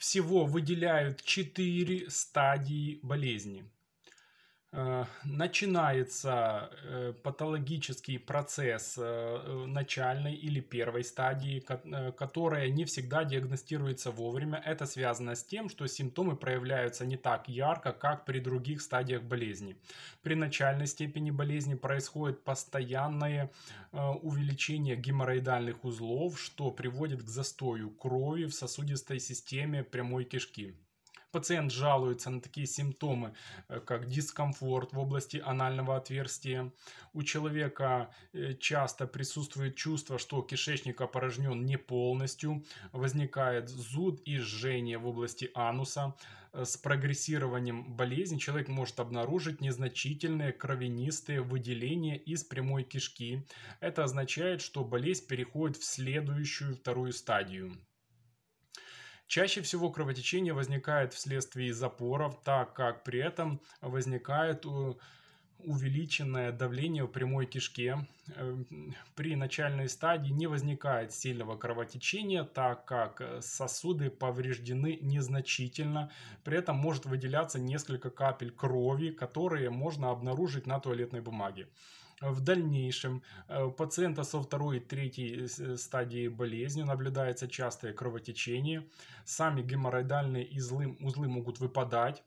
всего выделяют четыре стадии болезни. Э, начинается э, патологический процесс э, начальной или первой стадии, которая не всегда диагностируется вовремя. Это связано с тем, что симптомы проявляются не так ярко, как при других стадиях болезни. При начальной степени болезни происходит постоянное увеличение геморроидальных узлов, что приводит к застою крови в сосудистой системе прямой кишки. Пациент жалуется на такие симптомы, э, как дискомфорт в области анального отверстия. У человека э, часто присутствует чувство, что кишечник опорожнен не полностью. Возникает зуд и жжение в области ануса. Э, с прогрессированием болезни человек может обнаружить незначительные кровянистые выделения из прямой кишки. Это означает, что болезнь переходит в следующую вторую стадию. Чаще всего кровотечение возникает вследствие запоров, так как при этом возникает э, увеличенное давление в прямой кишке. Э, при начальной стадии не возникает сильного кровотечения, так как э, сосуды повреждены незначительно. При этом может выделяться несколько капель крови, которые можно обнаружить на туалетной бумаге. В дальнейшем э, у пациента со второй и третьей э, э, стадии болезни наблюдается частое кровотечение, сами геморроидальные узлы, узлы могут выпадать,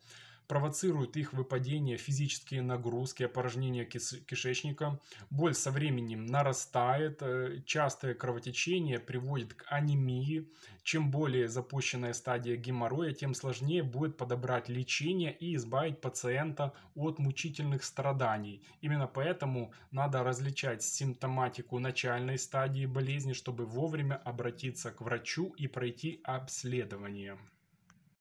провоцируют их выпадение, физические нагрузки, опорожнение кишечника. Боль со временем нарастает, э, частое кровотечение приводит к анемии. Чем более запущенная стадия геморроя, тем сложнее будет подобрать лечение и избавить пациента от мучительных страданий. Именно поэтому надо различать симптоматику начальной стадии болезни, чтобы вовремя обратиться к врачу и пройти обследование.